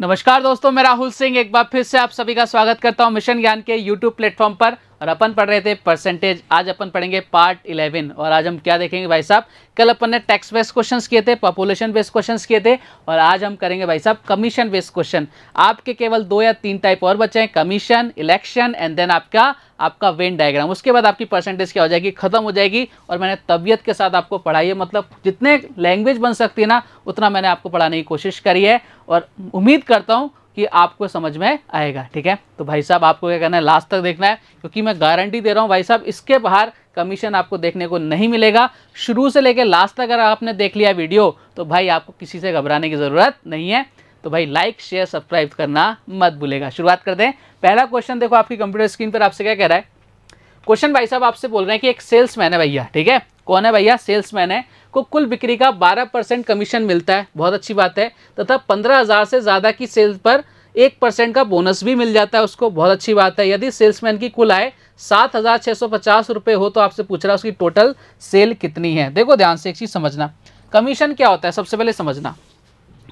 नमस्कार दोस्तों मैं राहुल सिंह एक बार फिर से आप सभी का स्वागत करता हूं मिशन ज्ञान के यूट्यूब प्लेटफॉर्म पर और अपन पढ़ रहे थे परसेंटेज आज अपन पढ़ेंगे पार्ट इलेवन और आज हम क्या देखेंगे भाई साहब कल अपन ने टैक्स बेस्ड क्वेश्चंस किए थे पॉपुलेशन बेस्ड क्वेश्चंस किए थे और आज हम करेंगे भाई साहब कमीशन बेस्ड क्वेश्चन आपके केवल दो या तीन टाइप और बचे हैं कमीशन इलेक्शन एंड देन आपका आपका वेन डायग्राम उसके बाद आपकी परसेंटेज क्या हो जाएगी खत्म हो जाएगी और मैंने तबीयत के साथ आपको पढ़ाई है मतलब जितने लैंग्वेज बन सकती है ना उतना मैंने आपको पढ़ाने की कोशिश करी है और उम्मीद करता हूँ कि आपको समझ में आएगा ठीक है तो भाई साहब आपको क्या करना है लास्ट तक देखना है क्योंकि मैं गारंटी दे रहा हूँ भाई साहब इसके बाहर कमीशन आपको देखने को नहीं मिलेगा शुरू से लेकर लास्ट तक अगर आपने देख लिया वीडियो तो भाई आपको किसी से घबराने की ज़रूरत नहीं है तो भाई लाइक शेयर सब्सक्राइब करना मत भूलेगा शुरुआत कर दें पहला क्वेश्चन देखो आपकी कंप्यूटर स्क्रीन पर आपसे क्या कह रहा है क्वेश्चन भाई साहब आपसे बोल रहे हैं कि एक सेल्समैन है भैया ठीक है कौन है भैया सेल्समैन है को कुल बिक्री का 12 परसेंट कमीशन मिलता है बहुत अच्छी बात है तथा पंद्रह हज़ार से ज़्यादा की सेल्स पर एक परसेंट का बोनस भी मिल जाता है उसको बहुत अच्छी बात है यदि सेल्समैन की कुल आए सात हज़ार छः सौ पचास रुपये हो तो आपसे पूछ रहा है उसकी टोटल सेल कितनी है देखो ध्यान से एक चीज़ समझना कमीशन क्या होता है सबसे पहले समझना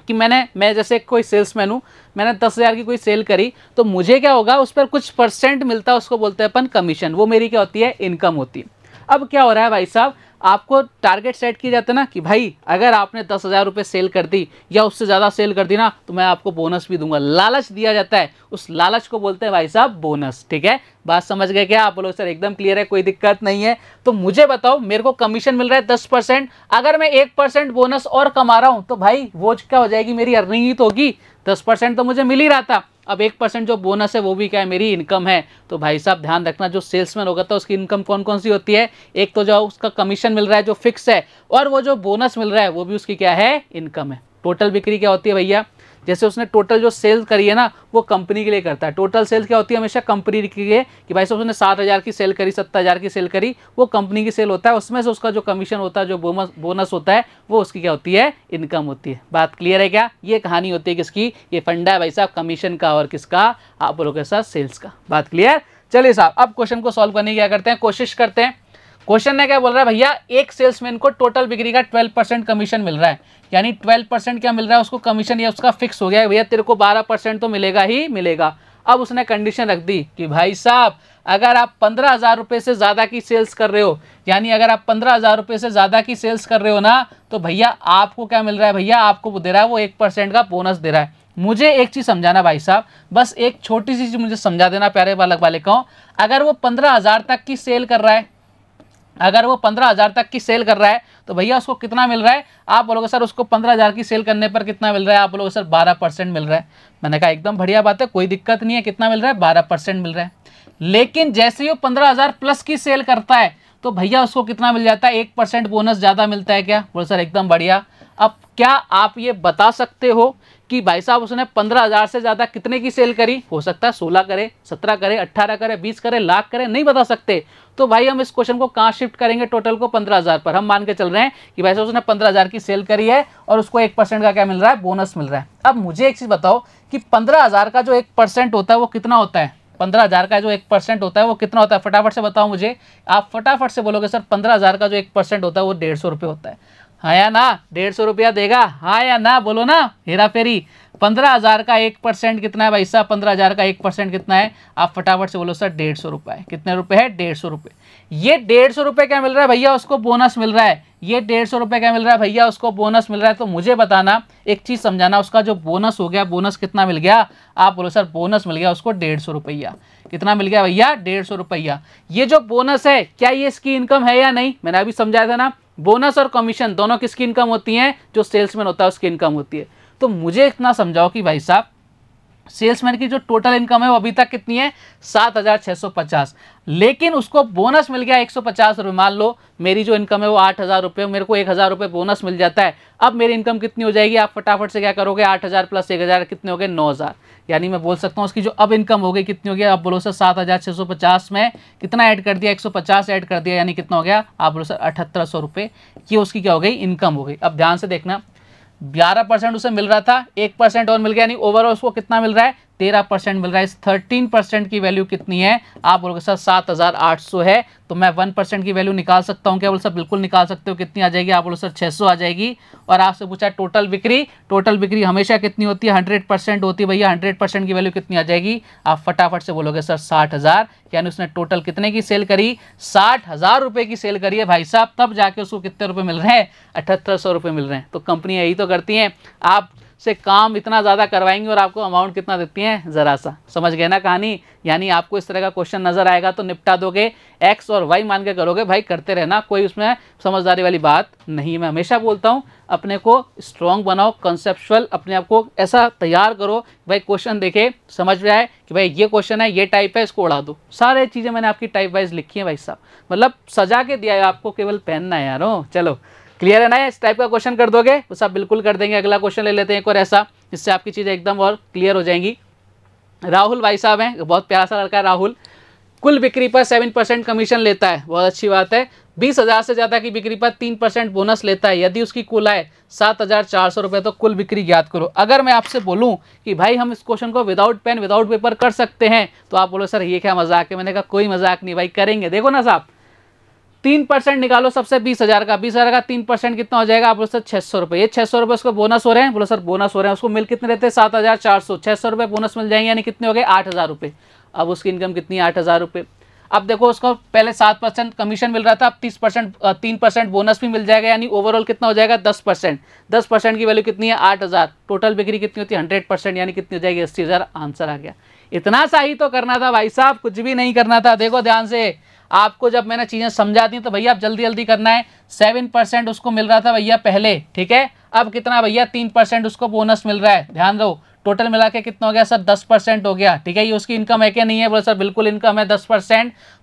कि मैंने मैं जैसे कोई सेल्समैन हूँ मैंने दस हज़ार की कोई सेल करी तो मुझे क्या होगा उस पर कुछ परसेंट मिलता है उसको बोलते हैं अपन कमीशन वो मेरी क्या होती है इनकम होती है अब क्या हो रहा है भाई साहब आपको टारगेट सेट किया जाता है ना कि भाई अगर आपने दस हज़ार रुपये सेल कर दी या उससे ज़्यादा सेल कर दी ना तो मैं आपको बोनस भी दूंगा लालच दिया जाता है उस लालच को बोलते हैं भाई साहब बोनस ठीक है बात समझ गए क्या आप बोलो सर एकदम क्लियर है कोई दिक्कत नहीं है तो मुझे बताओ मेरे को कमीशन मिल रहा है दस परसेंट अगर मैं एक परसेंट बोनस और कमा रहा हूँ तो भाई वो क्या हो जाएगी मेरी अर्निंग ही तो होगी दस परसेंट तो मुझे मिल ही रहा था अब एक परसेंट जो बोनस है वो भी क्या है मेरी इनकम है तो भाई साहब ध्यान रखना जो सेल्समैन होगा तो उसकी इनकम कौन कौन सी होती है एक तो जो उसका कमीशन मिल रहा है जो फिक्स है और वो जो बोनस मिल रहा है वो भी उसकी क्या है इनकम है टोटल बिक्री क्या होती है भैया जैसे उसने टोटल जो सेल करी है ना वो कंपनी के लिए करता है टोटल सेल क्या होती है हमेशा कंपनी के लिए कि भाई साहब उसने सात हज़ार की सेल करी सत्तर हज़ार की सेल करी वो कंपनी की सेल होता है उसमें से उसका जो कमीशन होता है जो बोनस बोनस होता है वो उसकी क्या होती है इनकम होती है बात क्लियर है क्या ये कहानी होती है किसकी ये फंडा है भाई साहब कमीशन का और किसका आप लोगों के साथ सेल्स का बात क्लियर चलिए साहब अब क्वेश्चन को सॉल्व करने की क्या करते हैं कोशिश करते हैं क्वेश्चन में क्या बोल रहा है भैया एक सेल्समैन को टोटल बिक्री का ट्वेल्व परसेंट कमीशन मिल रहा है यानी ट्वेल्व परसेंट क्या मिल रहा है उसको कमीशन या उसका फिक्स हो गया है भैया तेरे को बारह परसेंट तो मिलेगा ही मिलेगा अब उसने कंडीशन रख दी कि भाई साहब अगर आप पंद्रह हज़ार रुपये से ज़्यादा की सेल्स कर रहे हो यानी अगर आप पंद्रह हज़ार रुपये से ज़्यादा की सेल्स कर रहे हो ना तो भैया आपको क्या मिल रहा है भैया आपको दे रहा है वो एक परसेंट का बोनस दे रहा है मुझे एक चीज़ समझाना भाई साहब बस एक छोटी सी चीज़ मुझे समझा देना प्यारे बालक बालिकाओं अगर वो पंद्रह हज़ार तक की सेल कर रहा है अगर वो पंद्रह हज़ार तक की सेल कर रहा है तो भैया उसको कितना मिल रहा है आप बोलोगे सर उसको पंद्रह हज़ार की सेल करने पर कितना मिल रहा है आप बोलोगे सर बारह परसेंट मिल रहा है मैंने कहा एकदम बढ़िया बात है कोई दिक्कत नहीं है कितना मिल रहा है बारह परसेंट मिल रहा है लेकिन जैसे ही वो पंद्रह हज़ार प्लस की सेल करता है तो भैया उसको कितना मिल जाता है एक परसेंट बोनस ज़्यादा मिलता है क्या बोलो सर एकदम बढ़िया अब क्या आप ये बता सकते हो कि भाई साहब उसने पंद्रह हज़ार से ज़्यादा कितने की सेल करी हो सकता है सोलह करे सत्रह करे अट्ठारह करे बीस करे लाख करे नहीं बता सकते तो भाई हम इस क्वेश्चन को कहाँ शिफ्ट करेंगे टोटल को पंद्रह हज़ार पर हम मान के चल रहे हैं कि भाई साहब उसने पंद्रह हज़ार की सेल करी है और उसको एक परसेंट का क्या मिल रहा है बोनस मिल रहा है अब मुझे एक चीज़ बताओ कि पंद्रह हज़ार का जो एक परसेंट होता है वो कितना होता है पंद्रह हज़ार का जो एक परसेंट होता है वो कितना होता है फटाफट से बताओ मुझे आप फटाफट से बोलोगे सर पंद्रह हज़ार का जो एक परसेंट होता है वो डेढ़ सौ रुपये होता है हाँ या ना डेढ़ सौ रुपया देगा हाँ या ना बोलो ना हेरा फेरी पंद्रह हज़ार का एक परसेंट कितना है भाई साहब पंद्रह हज़ार का एक परसेंट कितना है आप फटाफट से बोलो सर डेढ़ सौ रुपये कितने रुपये है डेढ़ सौ रुपये ये डेढ़ सौ रुपये क्या मिल रहा है भैया उसको बोनस मिल रहा है ये डेढ़ सौ रुपये क्या मिल रहा है भैया उसको बोनस मिल रहा है तो मुझे बताना एक चीज़ समझाना उसका जो बोनस हो गया बोनस कितना मिल गया आप बोलो सर बोनस मिल गया उसको डेढ़ सौ रुपया कितना मिल गया भैया डेढ़ सौ रुपया ये जो बोनस है क्या ये इसकी इनकम है या नहीं मैंने अभी समझाया था ना बोनस और कमीशन दोनों किसकी इनकम होती हैं जो सेल्समैन होता है उसकी इनकम होती है तो मुझे इतना समझाओ कि भाई साहब सेल्समैन की जो टोटल इनकम है वो अभी तक कितनी है सात हज़ार छः सौ पचास लेकिन उसको बोनस मिल गया एक सौ पचास रुपये मान लो मेरी जो इनकम है वो आठ हज़ार रुपये मेरे को एक हज़ार रुपये बोनस मिल जाता है अब मेरी इनकम कितनी हो जाएगी आप फटाफट से क्या करोगे आठ हज़ार प्लस एक हज़ार कितने हो गए नौ हज़ार यानी मैं बोल सकता हूँ उसकी जो अब इनकम हो गई कितनी हो गई आप बोलो सर सात हज़ार छह सौ पचास में कितना ऐड कर दिया एक सौ पचास ऐड कर दिया यानी कितना हो गया आप बोलो सर अठहत्तर सौ रुपये ये उसकी क्या हो गई इनकम हो गई अब ध्यान से देखना 11 परसेंट उसे मिल रहा था एक परसेंट और मिल गया यानी ओवरऑल उसको कितना मिल रहा है तेरह परसेंट मिल रहा है इस थर्टीन परसेंट की वैल्यू कितनी है आप बोलोगे सर सात हज़ार आठ सौ है तो मैं वन परसेंट की वैल्यू निकाल सकता हूँ क्या बोलो सर बिल्कुल निकाल सकते हो कितनी आ जाएगी आप बोलो सर छः सौ आ जाएगी और आपसे पूछा टोटल बिक्री टोटल बिक्री हमेशा कितनी होती है हंड्रेड परसेंट होती है भैया हंड्रेड परसेंट की वैल्यू कितनी आ जाएगी आप फटाफट से बोलोगे सर साठ हज़ार यानी उसने टोटल कितने की सेल करी साठ हज़ार रुपये की सेल करी है भाई साहब तब जाके उसको कितने रुपये मिल रहे हैं अठहत्तर सौ रुपये मिल रहे हैं तो कंपनियाँ यही तो करती हैं आप से काम इतना ज़्यादा करवाएंगी और आपको अमाउंट कितना देती हैं ज़रा सा समझ गए ना कहानी यानी आपको इस तरह का क्वेश्चन नज़र आएगा तो निपटा दोगे एक्स और वाई मान के करोगे भाई करते रहना कोई उसमें समझदारी वाली बात नहीं मैं हमेशा बोलता हूँ अपने को स्ट्रॉन्ग बनाओ कंसेप्शुअल अपने आप को ऐसा तैयार करो भाई क्वेश्चन देखे समझ में आए कि भाई ये क्वेश्चन है ये टाइप है इसको उड़ा दो सारे चीज़ें मैंने आपकी टाइप वाइज लिखी हैं भाई साहब मतलब सजा के दिया है आपको केवल पहनना है यारों चलो क्लियर है ना इस टाइप का क्वेश्चन कर दोगे उस आप बिल्कुल कर देंगे अगला क्वेश्चन ले लेते हैं एक और ऐसा इससे आपकी चीज़ें एकदम और क्लियर हो जाएंगी राहुल भाई साहब हैं बहुत प्यारा सा लड़का है राहुल कुल बिक्री पर सेवन परसेंट कमीशन लेता है बहुत अच्छी बात है बीस हज़ार से ज़्यादा की बिक्री पर तीन परसेंट बोनस लेता है यदि उसकी कुल आए सात हज़ार चार सौ रुपये तो कुल बिक्री ज्ञात करो अगर मैं आपसे बोलूं कि भाई हम इस क्वेश्चन को विदाउट पेन विदाउट पेपर कर सकते हैं तो आप बोलो सर ये क्या मजाक है मैंने कहा कोई मजाक नहीं भाई करेंगे देखो ना साहब तीन परसेंट निकालो सबसे बीस हजार का बीस हजार का तीन परसेंट कितना हो जाएगा आप बोलो सर छह सौ रुपये ये छह सौ रुपये उसको बोनस हो रहे हैं बोलो सर बोनस हो रहे हैं उसको मिल कितने रहते हैं सात हजार चार सौ छह सौ रुपये बोनस मिल जाएंगे यानी कितने हो गए आठ हजार रुपये अब उसकी इनकम कितनी है आठ हजार रुपये अब देखो उसको पहले सात परसेंट कमीशन मिल रहा था अब तीस परसेंट तीन परसेंट बोनस भी मिल जाएगा यानी ओवरऑल कितना हो जाएगा दस परसेंट दस परसेंट की वैल्यू कितनी है आठ हज़ार टोटल बिक्री कितनी होती है हंड्रेड परसेंट यानी कितनी हो जाएगी अस्सी हज़ार आंसर आ गया इतना सा ही तो करना था भाई साहब कुछ भी नहीं करना था देखो ध्यान से आपको जब मैंने चीज़ें समझा दी तो भैया आप जल्दी जल्दी करना है सेवन परसेंट उसको मिल रहा था भैया पहले ठीक है अब कितना भैया तीन परसेंट उसको बोनस मिल रहा है ध्यान दो टोटल मिला के कितना हो गया सर दस परसेंट हो गया ठीक है ये उसकी इनकम है क्या नहीं है बोले सर बिल्कुल इनकम है दस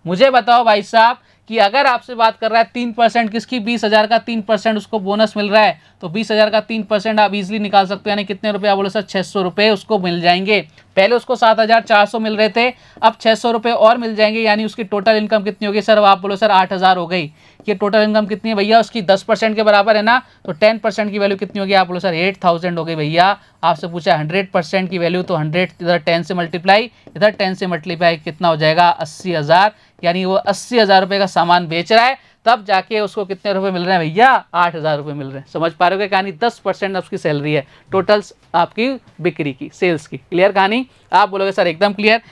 मुझे बताओ भाई साहब कि अगर आपसे बात कर रहा है तीन परसेंट किसकी बीस हज़ार का तीन परसेंट उसको बोनस मिल रहा है तो बीस हज़ार का तीन परसेंट आप इजीली निकाल सकते हो यानी कितने रुपए बोले सर छः सौ रुपये उसको मिल जाएंगे पहले उसको सात हज़ार चार सौ मिल रहे थे अब छः सौ रुपये और मिल जाएंगे यानी उसकी टोटल इनकम कितनी होगी सर आप बोलो सर आठ हज़ार हो गई कि टोटल इनकम कितनी है भैया उसकी दस परसेंट के बराबर है ना तो टेन परसेंट की वैल्यू कितनी होगी आप बोलो सर एट थाउजेंड हो गई भैया आपसे पूछा हंड्रेड परसेंट की वैल्यू तो हंड्रेड इधर टेन से मल्टीप्लाई इधर टेन से मल्टीप्लाई कितना हो जाएगा अस्सी हज़ार यानी वो अस्सी हज़ार रुपये का सामान बेच रहा है तब जाके उसको कितने रुपए मिल रहे हैं भैया आठ हज़ार रुपये मिल रहे हैं समझ पा रहे हो क्या कहानी दस परसेंट उसकी सैलरी है टोटल्स आपकी बिक्री की सेल्स की क्लियर कहानी आप बोलोगे सर एकदम क्लियर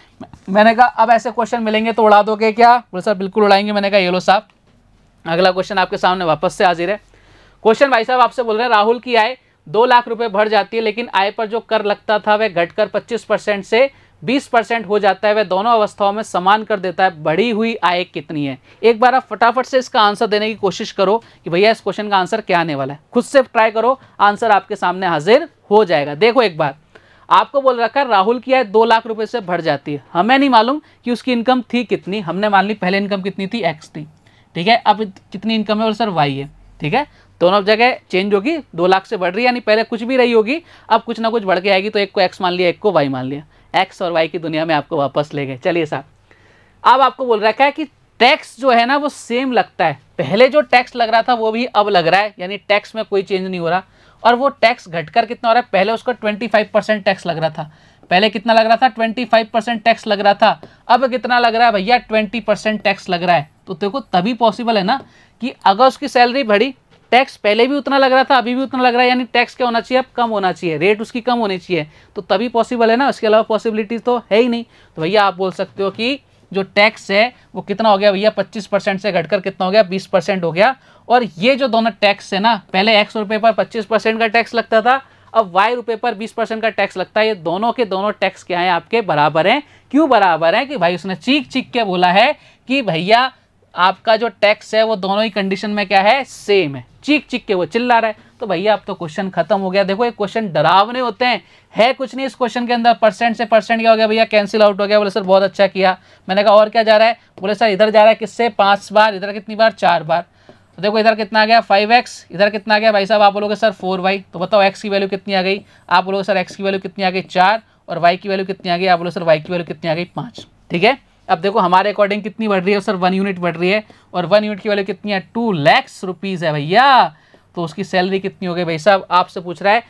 मैंने कहा अब ऐसे क्वेश्चन मिलेंगे तो उड़ा दोगे क्या बोले सर बिल्कुल उड़ाएंगे मैंने कहा ये लो साहब अगला क्वेश्चन आपके सामने वापस से हाजिर है क्वेश्चन भाई साहब आपसे बोल रहे हैं राहुल की आय दो लाख रुपए बढ़ जाती है लेकिन आय पर जो कर लगता था वह घटकर पच्चीस परसेंट से 20 परसेंट हो जाता है वह दोनों अवस्थाओं में समान कर देता है बढ़ी हुई आय कितनी है एक बार आप फटाफट से इसका आंसर देने की कोशिश करो कि भैया इस क्वेश्चन का आंसर क्या आने वाला है खुद से ट्राई करो आंसर आपके सामने हाजिर हो जाएगा देखो एक बार आपको बोल रखा है राहुल की आय दो लाख रुपए से बढ़ जाती है हमें नहीं मालूम कि उसकी इनकम थी कितनी हमने मान ली पहले इनकम कितनी थी एक्स थी ठीक है अब कितनी इनकम है और सर वाई है ठीक है दोनों जगह चेंज होगी दो लाख से बढ़ रही है यानी पहले कुछ भी रही होगी अब कुछ ना कुछ बढ़ के आएगी तो एक को एक्स मान लिया एक को वाई मान लिया एक्स और वाई की दुनिया में आपको वापस ले गए चलिए साहब अब आपको बोल रखा है कि टैक्स जो है ना वो सेम लगता है पहले जो टैक्स लग रहा था वो भी अब लग रहा है यानी टैक्स में कोई चेंज नहीं हो रहा और वो टैक्स घटकर कितना हो रहा है पहले उसका 25 परसेंट टैक्स लग रहा था पहले कितना लग रहा था 25 परसेंट टैक्स लग रहा था अब कितना लग रहा है भैया 20 परसेंट टैक्स लग रहा है तो देखो तभी पॉसिबल है ना कि अगर उसकी सैलरी बढ़ी टैक्स पहले भी उतना लग रहा था अभी भी उतना लग रहा है यानी टैक्स क्या होना चाहिए अब कम होना चाहिए रेट उसकी कम होनी चाहिए तो तभी पॉसिबल है ना इसके अलावा पॉसिबिलिटी तो है ही नहीं तो भैया आप बोल सकते हो कि जो टैक्स है वो कितना हो गया भैया 25 परसेंट से घटकर कितना हो गया 20 परसेंट हो गया और ये जो दोनों टैक्स है ना पहले एक्स रुपये पर 25 परसेंट का टैक्स लगता था अब वाई रुपये पर 20 परसेंट का टैक्स लगता है ये दोनों के दोनों टैक्स क्या हैं आपके बराबर हैं क्यों बराबर हैं कि भाई उसने चीख चीख के बोला है कि भैया आपका जो टैक्स है वो दोनों ही कंडीशन में क्या है सेम है चीख चीख के वो चिल्ला रहा है तो भैया आप तो क्वेश्चन खत्म हो गया देखो ये क्वेश्चन डरावने होते हैं है कुछ नहीं इस क्वेश्चन के अंदर परसेंट से परसेंट क्या हो गया भैया कैंसिल आउट हो गया बोले सर बहुत अच्छा किया मैंने कहा और क्या जा रहा है बोले सर इधर जा रहा है किससे पाँच बार इधर कितनी बार चार बार तो देखो इधर कितना आ गया फाइव एक्स इधर कितना आ गया भाई साहब आप बोलोगे सर फोर वाई तो बताओ एक्स की वैल्यू कितनी आ गई आप बोलोगे सर एक्स की वैल्यू कितनी आ गई चार और वाई की वैल्यू कितनी आ गई आप बोलो सर वाई की वैल्यू कितनी आ गई पाँच ठीक है अब देखो हमारे अकॉर्डिंग कितनी बढ़ रही है सर वन यूनिट बढ़ रही है और वन यूनिट की वैल्यू कितनी है टू लैक्स रुपीज़ है भैया तो उसकी सैलरी कितनी हो गई भाई साहब आपसे पूछ रहा है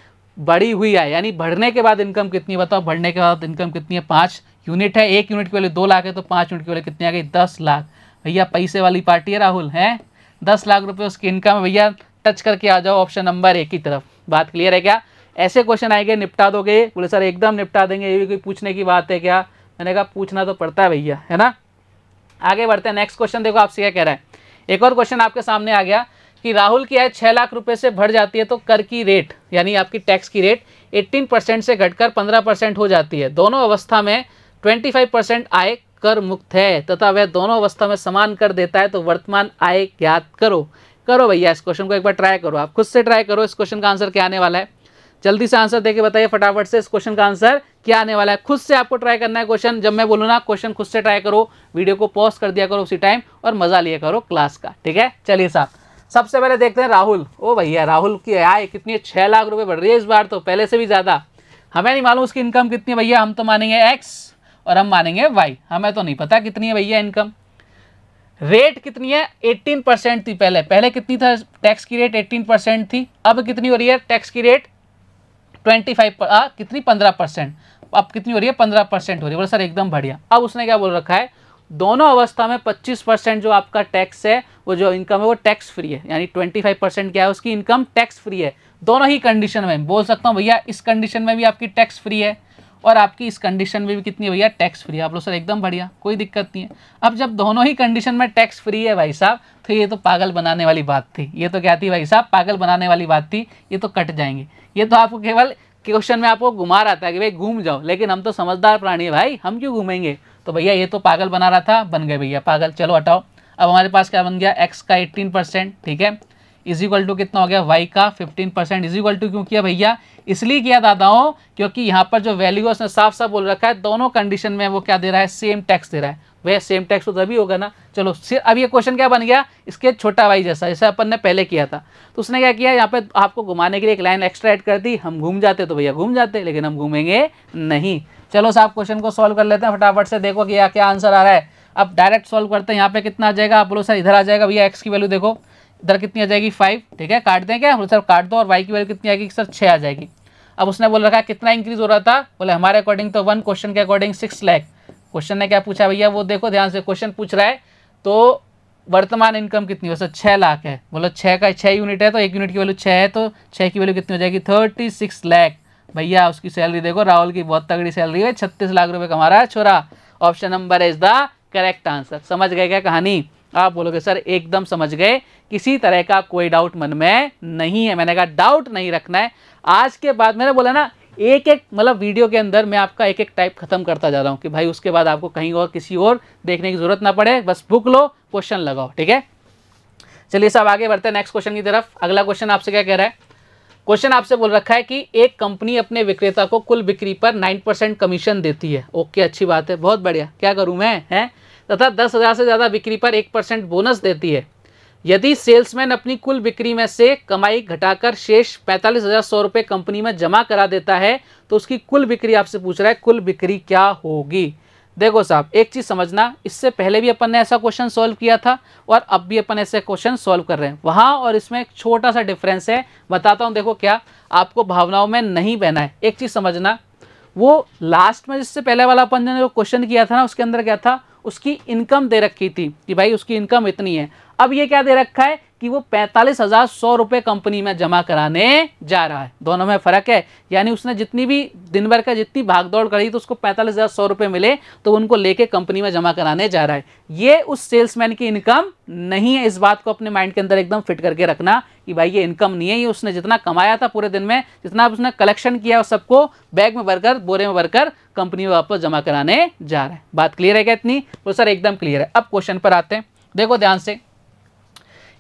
बढ़ी हुई है यानी बढ़ने के बाद इनकम कितनी बताओ बढ़ने के बाद इनकम कितनी है पाँच यूनिट है एक यूनिट की वैल्यू दो लाख है तो पाँच यूनिट की वैल्यू कितनी आ गई दस लाख भैया पैसे वाली पार्टी है राहुल हैं दस लाख रुपये उसकी इनकम है भैया टच करके आ जाओ ऑप्शन नंबर एक की तरफ बात क्लियर है क्या ऐसे क्वेश्चन आएंगे निपटा दोगे बोले सर एकदम निपटा देंगे ये भी कोई पूछने की बात है क्या मैंने कहा पूछना तो पड़ता है भैया है ना आगे बढ़ते हैं नेक्स्ट क्वेश्चन देखो आपसे क्या कह रहा है एक और क्वेश्चन आपके सामने आ गया कि राहुल की आय छः लाख रुपए से बढ़ जाती है तो कर की रेट यानी आपकी टैक्स की रेट एट्टीन परसेंट से घटकर पंद्रह परसेंट हो जाती है दोनों अवस्था में ट्वेंटी परसेंट आय कर मुक्त है तथा वह दोनों अवस्था में समान कर देता है तो वर्तमान आय ज्ञात करो करो भैया इस क्वेश्चन को एक बार ट्राई करो आप खुद से ट्राई करो इस क्वेश्चन का आंसर क्या आने वाला है जल्दी से आंसर देके बताइए फटाफट से इस क्वेश्चन का आंसर क्या आने वाला है खुद से आपको ट्राई करना है क्वेश्चन जब मैं बोलूँ ना क्वेश्चन खुद से ट्राई करो वीडियो को पॉज कर दिया करो उसी टाइम और मजा लिया करो क्लास का ठीक है चलिए साहब सबसे पहले देखते हैं राहुल ओ भैया राहुल की आय कितनी छह लाख रुपए बढ़ रही है इस बार तो पहले से भी ज़्यादा हमें नहीं मालूम उसकी इनकम कितनी है भैया हम तो मानेंगे एक्स और हम मानेंगे वाई हमें तो नहीं पता कितनी है भैया इनकम रेट कितनी है 18 परसेंट थी पहले पहले कितनी था टैक्स की रेट 18 परसेंट थी अब कितनी हो रही है टैक्स की रेट ट्वेंटी फाइव ah, कितनी पंद्रह परसेंट अब कितनी हो रही है पंद्रह परसेंट हो रही है बोले सर एकदम बढ़िया अब उसने क्या बोल रखा है दोनों अवस्था में पच्चीस परसेंट जो आपका टैक्स है वो जो इनकम है वो टैक्स फ्री है यानी ट्वेंटी फाइव परसेंट क्या है उसकी इनकम टैक्स फ्री है दोनों ही कंडीशन में बोल सकता हूँ भैया इस कंडीशन में भी आपकी टैक्स फ्री है और आपकी इस कंडीशन में भी कितनी भैया टैक्स फ्री आप लोग सर एकदम बढ़िया कोई दिक्कत नहीं है अब जब दोनों ही कंडीशन में टैक्स फ्री है भाई साहब तो ये तो पागल बनाने वाली बात थी ये तो क्या थी भाई साहब पागल बनाने वाली बात थी ये तो कट जाएंगे ये तो आपको केवल क्वेश्चन में आपको घुमा रहा था कि भाई घूम जाओ लेकिन हम तो समझदार प्राणी है भाई हम क्यों घूमेंगे तो भैया ये तो पागल बना रहा था बन गए भैया पागल चलो हटाओ अब हमारे पास क्या बन गया एक्स का एट्टीन परसेंट ठीक है इज इक्वल टू कितना हो गया वाई का fifteen percent is equal to क्यों किया भैया इसलिए किया दादाओं क्योंकि यहाँ पर जो वैल्यू है उसने साफ साफ बोल रखा है दोनों कंडीशन में वो क्या दे रहा है सेम टैक्स दे रहा है वह सेम टैक्स तो तभी होगा ना चलो अब ये क्वेश्चन क्या बन गया इसके छोटा वाई जैसा जैसे अपन ने पहले किया था तो उसने क्या किया यहाँ पे आपको घुमाने के लिए एक लाइन एक्स्ट्रा ऐड कर दी हम घूम जाते तो भैया घूम जाते लेकिन हम घूमेंगे नहीं चलो साहब क्वेश्चन को सॉल्व कर लेते हैं फटाफट से देखो कि यहाँ क्या आंसर आ रहा है अब डायरेक्ट सॉल्व करते हैं यहाँ पे कितना आ जाएगा आप बोलो सर इधर आ जाएगा भैया एक्स की वैल्यू देखो इधर कितनी आ जाएगी फाइव ठीक है काट दें क्या बोले सर काट दो और वाई की वैल्यू कितनी आएगी सर छः आ जाएगी अब उसने बोल रखा कितना इंक्रीज हो रहा था बोले हमारे अकॉर्डिंग तो वन क्वेश्चन के अकॉर्डिंग सिक्स लैख क्वेश्चन ने क्या पूछा भैया वो देखो ध्यान से क्वेश्चन पूछ रहा है तो वर्तमान इनकम कितनी हो सर छः लाख है बोलो छः का छः यूनिट है तो एक यूनिट की वैल्यू छः है तो छः की वैल्यू कितनी हो जाएगी थर्टी सिक्स लैख भैया उसकी सैलरी देखो राहुल की बहुत तगड़ी सैलरी है छत्तीस लाख रुपये कमा रहा है छोरा option number is the correct answer समझ गए क्या कहानी आप बोलोगे सर एकदम समझ गए किसी तरह का कोई डाउट मन में नहीं है मैंने कहा डाउट नहीं रखना है आज के बाद मैंने बोला ना एक एक मतलब वीडियो के अंदर मैं आपका एक एक टाइप खत्म करता जा रहा हूँ कि भाई उसके बाद आपको कहीं और किसी और देखने की जरूरत ना पड़े बस बुक लो क्वेश्चन लगाओ ठीक है चलिए सब आगे बढ़ते हैं नेक्स्ट क्वेश्चन की तरफ अगला क्वेश्चन आपसे क्या कह रहा है क्वेश्चन आपसे बोल रखा है कि एक कंपनी अपने विक्रेता को कुल बिक्री पर नाइन परसेंट कमीशन देती है ओके अच्छी बात है बहुत बढ़िया क्या करूँ मैं है तथा दस हज़ार से ज़्यादा बिक्री पर एक परसेंट बोनस देती है यदि सेल्समैन अपनी कुल बिक्री में से कमाई घटाकर शेष पैंतालीस हज़ार सौ रुपये कंपनी में जमा करा देता है तो उसकी कुल बिक्री आपसे पूछ रहा है कुल बिक्री क्या होगी देखो साहब एक चीज़ समझना इससे पहले भी अपन ने ऐसा क्वेश्चन सॉल्व किया था और अब भी अपन ऐसे क्वेश्चन सॉल्व कर रहे हैं वहाँ और इसमें एक छोटा सा डिफरेंस है बताता हूँ देखो क्या आपको भावनाओं में नहीं बहना है एक चीज़ समझना वो लास्ट में जिससे पहले वाला अपन ने जो क्वेश्चन किया था ना उसके अंदर क्या था उसकी इनकम दे रखी थी कि भाई उसकी इनकम इतनी है अब ये क्या दे रखा है कि वो पैंतालीस हज़ार सौ रुपये कंपनी में जमा कराने जा रहा है दोनों में फ़र्क है यानी उसने जितनी भी दिन भर का जितनी भागदौड़ करी तो उसको पैंतालीस हज़ार सौ रुपये मिले तो उनको लेके कंपनी में जमा कराने जा रहा है ये उस सेल्समैन की इनकम नहीं है इस बात को अपने माइंड के अंदर एकदम फिट करके रखना कि भाई ये इनकम नहीं है ये उसने जितना कमाया था पूरे दिन में जितना उसने कलेक्शन किया सबको बैग में भरकर बोरे में भरकर कंपनी में वापस जमा कराने जा रहा है बात क्लियर है क्या इतनी वो तो सर एकदम क्लियर है अब क्वेश्चन पर आते हैं देखो ध्यान से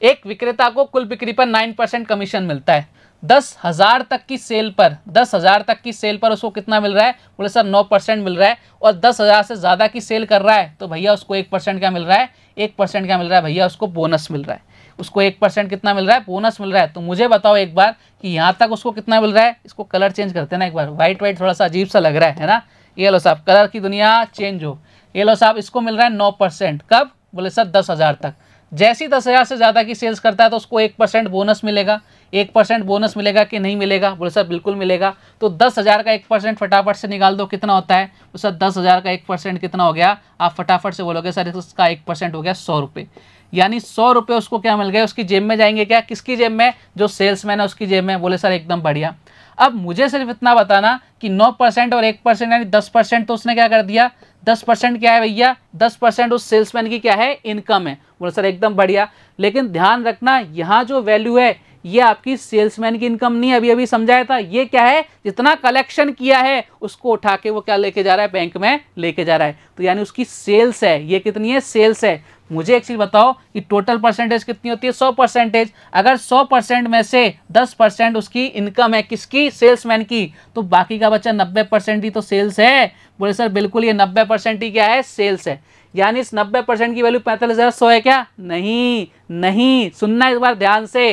एक विक्रेता को कुल बिक्री पर नाइन परसेंट कमीशन मिलता है दस हज़ार तक की सेल पर दस हज़ार तक की सेल पर उसको कितना मिल रहा है बोले सर नौ परसेंट मिल रहा है और दस हज़ार से ज़्यादा की सेल कर रहा है तो भैया उसको एक परसेंट क्या मिल रहा है एक परसेंट क्या मिल रहा है भैया उसको बोनस मिल रहा है उसको एक परसेंट कितना मिल रहा है बोनस मिल रहा है तो मुझे बताओ एक बार कि यहाँ तक उसको कितना मिल रहा है इसको कलर चेंज करते हैं ना एक बार वाइट वाइट थोड़ा सा अजीब सा लग रहा है ना ये लो साहब कलर की दुनिया चेंज हो ये लो साहब इसको मिल रहा है नौ परसेंट कब बोले सर दस हज़ार तक जैसी दस हज़ार से ज़्यादा की सेल्स करता है तो उसको एक परसेंट बोनस मिलेगा एक परसेंट बोनस मिलेगा कि नहीं मिलेगा बोले सर बिल्कुल मिलेगा तो दस हज़ार का एक परसेंट फटाफट से निकाल दो कितना होता है तो सर दस हज़ार का एक परसेंट कितना हो गया आप फटाफट से बोलोगे सर इसका एक परसेंट हो गया सौ रुपये यानी सौ रुपये उसको क्या मिल गया उसकी जेब में जाएंगे क्या किसकी जेब में जो सेल्समैन है उसकी जेब में बोले सर एकदम बढ़िया अब मुझे सिर्फ इतना बताना कि नौ परसेंट और एक परसेंट यानी दस परसेंट तो उसने क्या कर दिया दस परसेंट क्या है भैया दस परसेंट उस सेल्समैन की क्या है इनकम है बोला सर एकदम बढ़िया लेकिन ध्यान रखना यहाँ जो वैल्यू है ये आपकी सेल्समैन की इनकम नहीं अभी अभी समझाया था ये क्या है जितना कलेक्शन किया है उसको उठा के वो क्या लेके जा रहा है बैंक में लेके जा रहा है तो यानी उसकी सेल्स है ये कितनी है सेल्स है मुझे एक चीज़ बताओ कि टोटल परसेंटेज कितनी होती है सौ परसेंटेज अगर सौ परसेंट में से दस परसेंट उसकी इनकम है किसकी सेल्समैन की तो बाकी का बच्चा नब्बे परसेंट ही तो सेल्स है बोले सर बिल्कुल ये नब्बे परसेंट ही क्या है सेल्स है यानी इस नब्बे परसेंट की वैल्यू पैंतालीस हज़ार सौ है क्या नहीं नहीं सुनना इस बार ध्यान से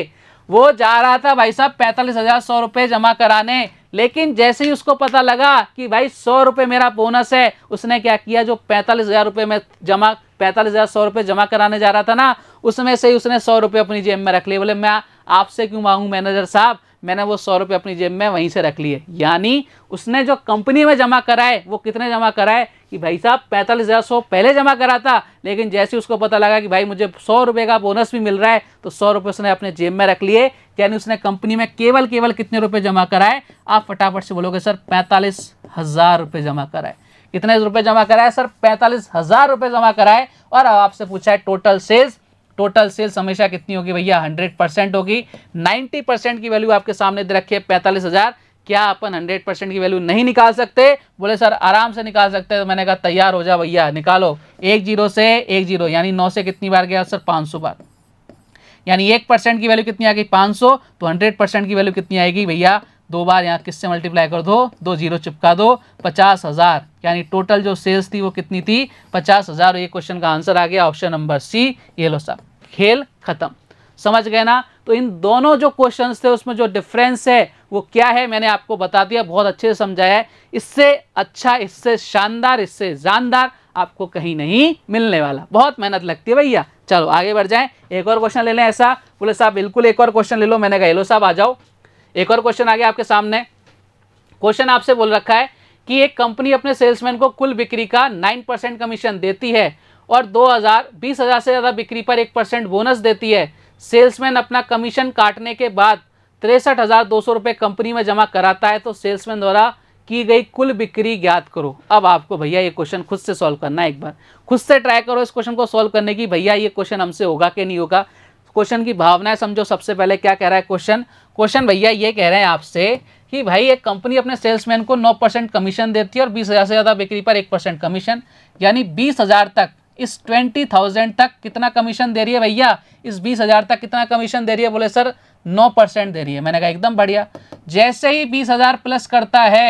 वो जा रहा था भाई साहब पैंतालीस हजार सौ रुपये जमा कराने लेकिन जैसे ही उसको पता लगा कि भाई सौ रुपये मेरा बोनस है उसने क्या किया जो पैंतालीस हजार रुपये में जमा पैंतालीस हजार सौ रुपये जमा कराने जा रहा था ना उसमें से ही उसने सौ रुपये अपनी जेब में रख लिए बोले मैं आपसे क्यों मांगू मैनेजर साहब मैंने वो सौ रुपये अपनी जेब में वहीं से रख लिए यानी उसने जो कंपनी में जमा कराए वो कितने जमा कराए कि भाई साहब पैंतालीस हज़ार सौ पहले जमा करा था लेकिन जैसे उसको पता लगा कि भाई मुझे सौ रुपये का बोनस भी मिल रहा है तो सौ रुपये उसने अपने जेब में रख लिए यानी उसने कंपनी में केवल केवल कितने रुपये जमा कराए आप फटाफट से बोलोगे सर पैंतालीस हज़ार रुपये जमा कराए कितने रुपये जमा कराए सर पैंतालीस हज़ार जमा कराए और आपसे पूछा है टोटल सेज़ टोटल सेल्स हमेशा कितनी होगी भैया हंड्रेड परसेंट होगी नाइन्टी परसेंट की वैल्यू आपके सामने दे रखी है पैंतालीस हज़ार क्या अपन हंड्रेड परसेंट की वैल्यू नहीं निकाल सकते बोले सर आराम से निकाल सकते हैं तो मैंने कहा तैयार हो जा भैया निकालो एक जीरो से एक जीरो यानी नौ से कितनी बार गया सर पाँच सौ बार यानी एक परसेंट की वैल्यू कितनी आ गई पाँच सौ तो हंड्रेड परसेंट की वैल्यू कितनी आएगी भैया दो बार यहाँ किससे मल्टीप्लाई कर दो दो जीरो चिपका दो पचास हज़ार यानी टोटल जो सेल्स थी वो कितनी थी पचास हज़ार ये क्वेश्चन का आंसर आ गया ऑप्शन नंबर सी ये लो साहब खेल ख़त्म समझ गए ना तो इन दोनों जो क्वेश्चन थे उसमें जो डिफरेंस है वो क्या है मैंने आपको बता दिया बहुत अच्छे से समझाया है इससे अच्छा इससे शानदार इससे जानदार आपको कहीं नहीं मिलने वाला बहुत मेहनत लगती है भैया चलो आगे बढ़ जाएं एक और क्वेश्चन ले लें ऐसा बोले साहब बिल्कुल एक और क्वेश्चन ले लो मैंने कहा हेलो साहब आ जाओ एक और क्वेश्चन आ गया आपके सामने क्वेश्चन आपसे बोल रखा है कि एक कंपनी अपने सेल्समैन को कुल बिक्री का नाइन परसेंट कमीशन देती है और दो हज़ार बीस हज़ार से ज़्यादा बिक्री पर एक परसेंट बोनस देती है सेल्समैन अपना कमीशन काटने के बाद तिरसठ हज़ार दो सौ रुपये कंपनी में जमा कराता है तो सेल्समैन द्वारा की गई कुल बिक्री ज्ञात करो अब आपको भैया ये क्वेश्चन खुद से सॉल्व करना है एक बार खुद से ट्राई करो इस क्वेश्चन को सॉल्व करने की भैया ये क्वेश्चन हमसे होगा कि नहीं होगा क्वेश्चन की भावनाएं समझो सबसे पहले क्या कह रहा है क्वेश्चन क्वेश्चन भैया ये कह रहे हैं आपसे कि भाई एक कंपनी अपने सेल्समैन को 9 परसेंट कमीशन देती है और बीस हज़ार से ज़्यादा बिक्री पर एक परसेंट कमीशन यानी बीस हज़ार तक इस 20,000 तक कितना कमीशन दे रही है भैया इस बीस हज़ार तक कितना कमीशन दे रही है बोले सर 9 परसेंट दे रही है मैंने कहा एकदम बढ़िया जैसे ही बीस हज़ार प्लस करता है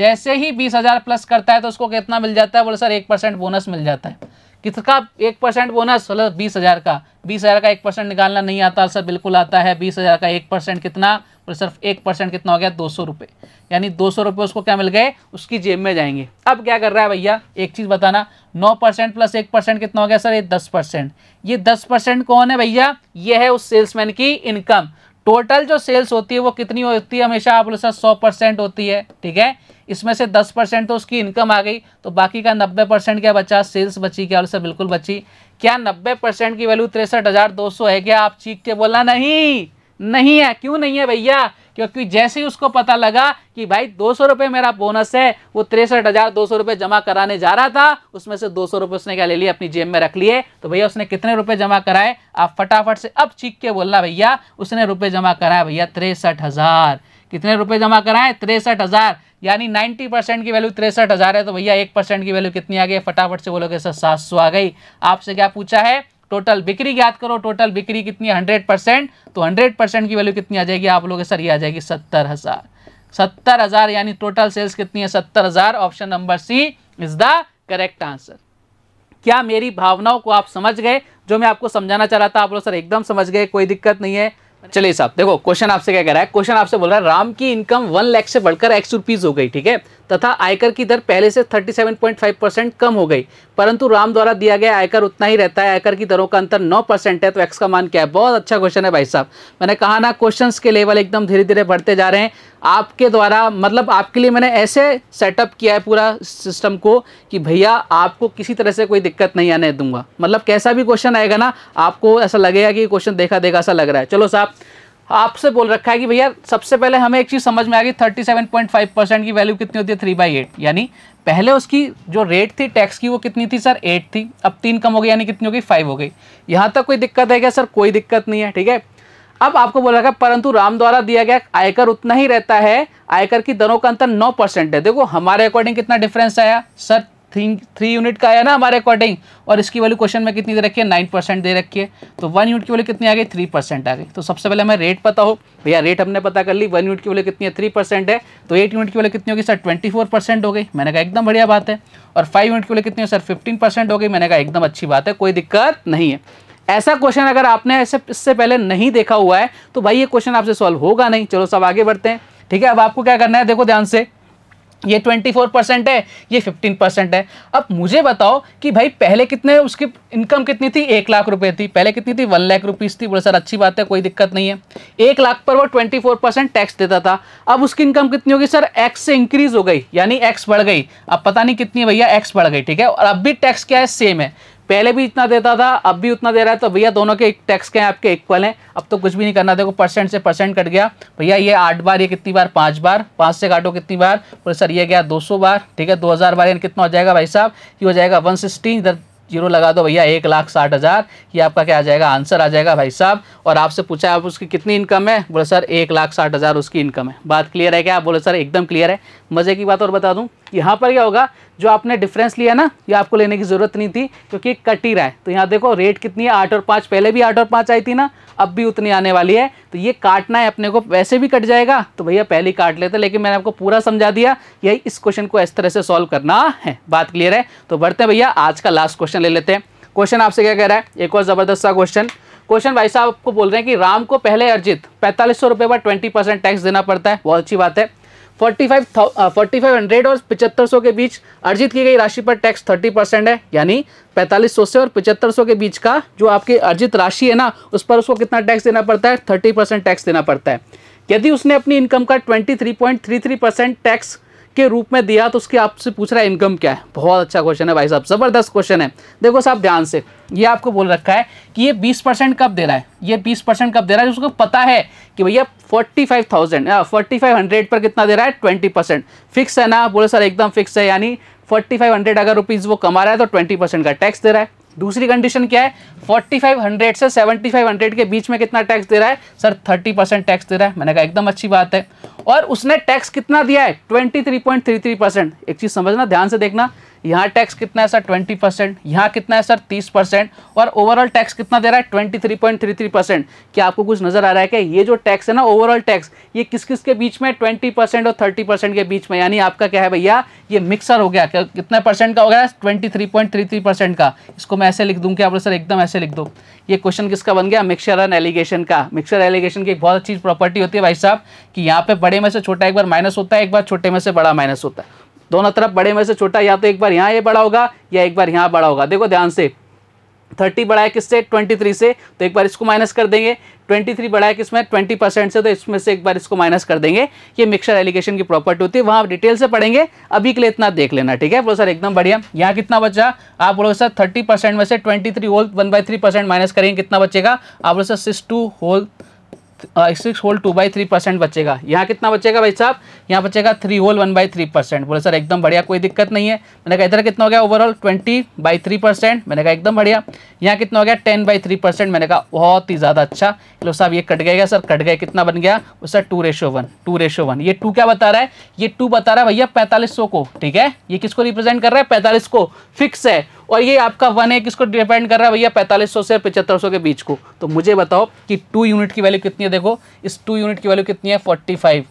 जैसे ही बीस प्लस करता है तो उसको कितना मिल जाता है बोले सर एक बोनस मिल जाता है किसका एक परसेंट बोनस बोला बीस हज़ार का बीस हज़ार का एक परसेंट निकालना नहीं आता सर बिल्कुल आता है बीस हज़ार का एक परसेंट कितना और सिर्फ एक परसेंट कितना हो गया दो सौ रुपये यानी दो सौ रुपये उसको क्या मिल गए उसकी जेब में जाएंगे अब क्या कर रहा है भैया एक चीज़ बताना नौ परसेंट प्लस एक परसेंट कितना हो गया सर ये दस परसेंट ये दस परसेंट कौन है भैया ये है उस सेल्समैन की इनकम टोटल जो सेल्स होती है वो कितनी होती है हमेशा आप लोग सौ परसेंट होती है ठीक है इसमें से दस परसेंट तो उसकी इनकम आ गई तो बाकी का नब्बे परसेंट क्या बचा सेल्स बची क्या बिल्कुल बची क्या नब्बे परसेंट की वैल्यू तिरसठ हज़ार दो सौ है क्या आप चीख के बोला नहीं नहीं है क्यों नहीं है भैया क्योंकि जैसे ही उसको पता लगा कि भाई दो सौ रुपये मेरा बोनस है वो तिरसठ हज़ार दो सौ रुपये जमा कराने जा रहा था उसमें से दो सौ रुपये उसने क्या ले लिया अपनी जेब में रख लिए तो भैया उसने कितने रुपए जमा कराए आप फटाफट से अब चीख के बोलना भैया उसने रुपये जमा कराए भैया तिरसठ हज़ार कितने रुपये जमा कराए तिरसठ हज़ार यानी नाइन्टी परसेंट की वैल्यू तिरसठ हज़ार है तो भैया एक परसेंट की वैल्यू कितनी आ गई फटाफट से बोलोगे सर सात सौ आ गई आपसे क्या पूछा है टोटल बिक्री ज्ञात करो टोटल बिक्री कितनी हंड्रेड परसेंट तो हंड्रेड परसेंट की वैल्यू कितनी आ जाएगी आप लोग सर ये आ जाएगी सत्तर हज़ार सत्तर हज़ार यानी टोटल सेल्स कितनी है सत्तर हज़ार option number C is the correct answer क्या मेरी भावनाओं को आप समझ गए जो मैं आपको समझाना चाह रहा था आप लोग सर एकदम समझ गए कोई दिक्कत नहीं है चलिए साहब देखो क्वेश्चन आपसे क्या कह रहा है क्वेश्चन आपसे बोल रहा है राम की इनकम वन लाख से बढ़कर एक्स रुपीज हो गई ठीक है तथा आयकर की दर पहले से 37.5 परसेंट कम हो गई परंतु राम द्वारा दिया गया आयकर उतना ही रहता है आयकर की दरों का अंतर 9 परसेंट है तो एक्स का मान क्या है बहुत अच्छा क्वेश्चन है भाई साहब मैंने कहा ना क्वेश्चन के लेवल एकदम धीरे धीरे बढ़ते जा रहे हैं आपके द्वारा मतलब आपके लिए मैंने ऐसे सेटअप किया है पूरा सिस्टम को कि भैया आपको किसी तरह से कोई दिक्कत नहीं आने दूंगा मतलब कैसा भी क्वेश्चन आएगा ना आपको ऐसा लगेगा कि क्वेश्चन देखा देखा ऐसा लग रहा है चलो साहब आपसे बोल रखा है कि भैया सबसे पहले हमें एक चीज़ समझ में आ गई 37.5 परसेंट की वैल्यू कितनी होती है थ्री बाई एट यानी पहले उसकी जो रेट थी टैक्स की वो कितनी थी सर एट थी अब तीन कम हो गई यानी कितनी हो गई फाइव हो गई यहाँ तक कोई दिक्कत है क्या सर कोई दिक्कत नहीं है ठीक है अब आपको बोला गया परंतु राम द्वारा दिया गया आयकर उतना ही रहता है आयकर की दरों का अंतर नौ परसेंट है देखो हमारे अकॉर्डिंग कितना डिफरेंस आया सर थ्री थ्री यूनिट का आया ना हमारे अकॉर्डिंग और इसकी वाली क्वेश्चन में कितनी दे रखी है नाइन परसेंट दे रखी है तो वन यूनिट की वाली कितनी आ गई थ्री परसेंट आ गई तो सबसे पहले हमें रेट पता हो भैया रेट हमने पता कर ली वन यूनिट की वाली कितनी है थ्री परसेंट है तो एट यूनिट की वाली कितनी होगी सर ट्वेंटी फोर परसेंट हो गई मैंने कहा एकदम बढ़िया बात है और फाइव यूनिट की वाली कितनी है सर फिफ्टीन परसेंट हो गई मैंने कहा एकदम अच्छी बात है कोई दिक्कत नहीं है ऐसा क्वेश्चन अगर आपने ऐसे इससे पहले नहीं देखा हुआ है तो भाई ये क्वेश्चन आपसे सॉल्व होगा नहीं चलो सब आगे बढ़ते हैं ठीक है अब आपको क्या करना है देखो ध्यान से ये 24 परसेंट है ये 15 परसेंट है अब मुझे बताओ कि भाई पहले कितने उसकी इनकम कितनी थी एक लाख रुपए थी पहले कितनी थी वन लाख रुपीस थी बोले सर अच्छी बात है कोई दिक्कत नहीं है एक लाख पर वो 24 परसेंट टैक्स देता था अब उसकी इनकम कितनी होगी सर एक्स से इंक्रीज हो गई यानी एक्स बढ़ गई अब पता नहीं कितनी भैया एक्स बढ़ गई ठीक है और अब भी टैक्स क्या है सेम है पहले भी इतना देता था अब भी उतना दे रहा है तो भैया दोनों के टैक्स के हैं आपके इक्वल हैं अब तो कुछ भी नहीं करना देखो परसेंट से परसेंट कट गया भैया ये आठ बार ये कितनी बार पाँच बार पाँच से काटो कितनी बार और सर ये गया दो सौ बार ठीक है दो हज़ार बार यानी कितना हो जाएगा भाई साहब ये हो जाएगा वन सिक्सटी इधर जीरो लगा दो भैया एक लाख साठ हज़ार ये आपका क्या आ जाएगा आंसर आ जाएगा भाई साहब और आपसे पूछा आप उसकी कितनी इनकम है बोले सर एक लाख साठ हज़ार उसकी इनकम है बात क्लियर है क्या आप बोले सर एकदम क्लियर है मज़े की बात और बता दूँ यहाँ पर क्या होगा जो आपने डिफरेंस लिया ना ये आपको लेने की ज़रूरत नहीं थी क्योंकि कट ही रहा है तो यहाँ देखो रेट कितनी है आठ और पाँच पहले भी आठ और पाँच आई थी ना अब भी उतनी आने वाली है तो ये काटना है अपने को वैसे भी कट जाएगा तो भैया पहले ही काट लेते लेकिन मैंने आपको पूरा समझा दिया यही इस क्वेश्चन को इस तरह से सॉल्व करना है बात क्लियर है तो बढ़ते हैं भैया आज का लास्ट क्वेश्चन ले लेते हैं क्वेश्चन आपसे क्या कह रहा है एक और ज़बरदस्त सा क्वेश्चन क्वेश्चन भाई साहब आपको बोल रहे हैं कि राम को पहले अर्जित पैंतालीस सौ रुपए पर ट्वेंटी परसेंट टैक्स देना पड़ता है बहुत अच्छी बात है forty five forty five hundred और पिछहत्तर सौ के बीच अर्जित की गई राशि पर टैक्स थर्टी परसेंट है यानी पैंतालीस सौ से और पिछहत्तर सौ के बीच का जो आपकी अर्जित राशि है ना उस पर उसको कितना टैक्स देना पड़ता है थर्टी परसेंट टैक्स देना पड़ता है यदि उसने अपनी इनकम का twenty three point three three percent tax के रूप में दिया तो उसके आपसे पूछ रहा है इनकम क्या है बहुत अच्छा क्वेश्चन है भाई साहब ज़बरदस्त क्वेश्चन है देखो साहब ध्यान से ये आपको बोल रखा है कि ये 20 परसेंट कब दे रहा है ये 20 परसेंट कब दे रहा है उसको पता है कि भैया forty five thousand forty five hundred पर कितना दे रहा है ट्वेंटी परसेंट फिक्स है ना बोले सर एकदम फिक्स है यानी फोर्टी फाइव हंड्रेड अगर रुपीज़ वो कमा रहा है तो ट्वेंटी परसेंट का टैक्स दे रहा है दूसरी कंडीशन क्या है 4500 से 7500 के बीच में कितना टैक्स दे रहा है सर 30 परसेंट टैक्स दे रहा है मैंने कहा एकदम अच्छी बात है और उसने टैक्स कितना दिया है 23.33 परसेंट एक चीज़ समझना ध्यान से देखना यहाँ टैक्स कितना है सर ट्वेंटी परसेंट यहाँ कितना है सर तीस परसेंट और ओवरऑल टैक्स कितना दे रहा है twenty three point three three percent क्या आपको कुछ नज़र आ रहा है कि ये जो टैक्स है ना ओवरऑल टैक्स ये किस किस के बीच में ट्वेंटी परसेंट और थर्टी परसेंट के बीच में यानी आपका क्या है भैया ये मिक्सर हो गया कितने परसेंट का हो गया twenty three point three three percent का इसको मैं ऐसे लिख दूँ कि आप सर एकदम ऐसे लिख दो ये क्वेश्चन किसका बन गया मिक्सर एंड एलिगेशन का मिक्सर एलिगेशन की एक बहुत अच्छी प्रॉपर्टी होती है भाई साहब कि यहाँ पे बड़े में से छोटा एक बार माइनस होता है एक बार छोटे में से बड़ा माइनस होता है दोनों तरफ बड़े में से छोटा या तो एक बार यहाँ ये बड़ा होगा या एक बार यहाँ बड़ा होगा देखो ध्यान से थर्टी बड़ा है किससे ट्वेंटी थ्री से तो एक बार इसको माइनस कर देंगे ट्वेंटी थ्री बड़ा है किसमें ट्वेंटी परसेंट से तो इसमें से एक बार इसको माइनस कर देंगे ये मिक्सर एलिगेशन की प्रॉपर्टी होती है वहाँ आप डिटेल से पढ़ेंगे अभी के लिए इतना देख लेना ठीक है बोलो सर एकदम बढ़िया यहाँ कितना बचा आप बोलो सर थर्टी परसेंट में से twenty three whole one by three percent minus करेंगे कितना बचेगा आप बोलो sir six two whole six whole two by three percent बचेगा यहाँ कितना बचेगा भाई साहब यहाँ बचेगा three whole one by three percent बोले सर एकदम बढ़िया कोई दिक्कत नहीं है मैंने कहा इधर कितना हो गया overall twenty by three percent मैंने कहा एकदम बढ़िया यहाँ कितना हो गया टेन बाई थ्री परसेंट मैंने कहा बहुत ही ज़्यादा अच्छा लो साहब ये कट गया सर कट गया कितना बन गया वो sir two ratio one two ratio one ये टू क्या बता रहा है ये टू बता रहा है भैया पैंतालीस को ठीक है ये किसको रिप्रेजेंट कर रहा है पैंतालीस को फिक्स है और ये आपका वन है किसको डिपेंड कर रहा है भैया पैंतालीस सौ से पचहत्तर सौ के बीच को तो मुझे बताओ कि टू यूनिट की वैल्यू कितनी है देखो इस टू यूनिट की वैल्यू कितनी है फोर्टी फाइव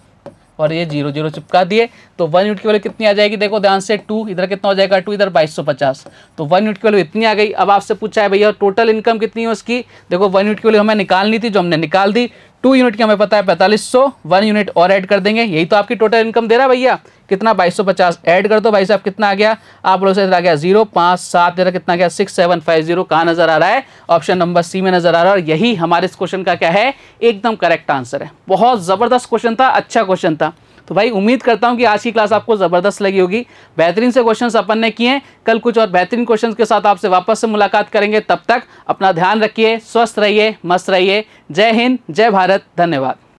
और ये जीरो जीरो चिपका दिए तो वन यूनिट की वैल्यू कितनी आ जाएगी देखो ध्यान से टू इधर कितना हो जाएगा टू इधर बाईस सौ पचास तो वन यूनिट की वैल्यू इतनी आ गई अब आपसे पूछा है भैया टोटल इनकम कितनी है उसकी देखो वन यूनिट की वैल्यू हमें निकालनी थी जो हमने निकाल दी टू यूनिट की हमें पता है पैंतालीस सौ वन यूनिट और ऐड कर देंगे यही तो आपकी टोटल इनकम दे रहा है भैया कितना 2250 ऐड कर दो भाई साहब कितना आ गया आप लोग से आ गया जीरो पाँच सात तेरह कितना गया सिक्स सेवन फाइव जीरो कहाँ नज़र आ रहा है ऑप्शन नंबर सी में नज़र आ रहा है और यही हमारे इस क्वेश्चन का क्या है एकदम करेक्ट आंसर है बहुत ज़बरदस्त क्वेश्चन था अच्छा क्वेश्चन था तो भाई उम्मीद करता हूँ कि आज की क्लास आपको ज़बरदस्त लगी होगी बेहतरीन से क्वेश्चन अपन ने किए कल कुछ और बेहतरीन क्वेश्चन के साथ आपसे वापस से मुलाकात करेंगे तब तक अपना ध्यान रखिए स्वस्थ रहिए मस्त रहिए जय हिंद जय भारत धन्यवाद